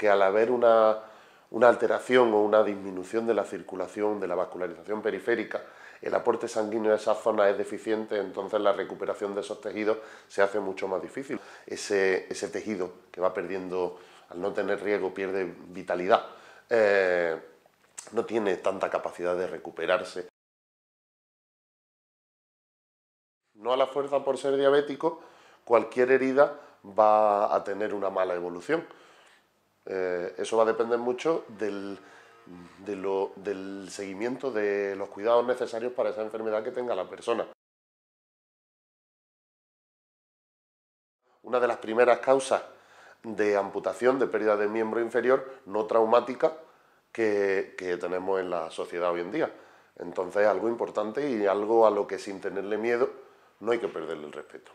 que al haber una, alteración o una disminución de la circulación, de la vascularización periférica, el aporte sanguíneo de esa zona es deficiente, entonces la recuperación de esos tejidos se hace mucho más difícil. Ese, tejido que va perdiendo, al no tener riego, pierde vitalidad, eh, no tiene tanta capacidad de recuperarse. No a la fuerza por ser diabético, cualquier herida va a tener una mala evolución. Eh, eso va a depender mucho del, seguimiento de los cuidados necesarios para esa enfermedad que tenga la persona. Una de las primeras causas de amputación, de pérdida de miembro inferior no traumática que, que tenemos en la sociedad hoy en día. Entonces, algo importante y algo a lo que sin tenerle miedo no hay que perderle el respeto.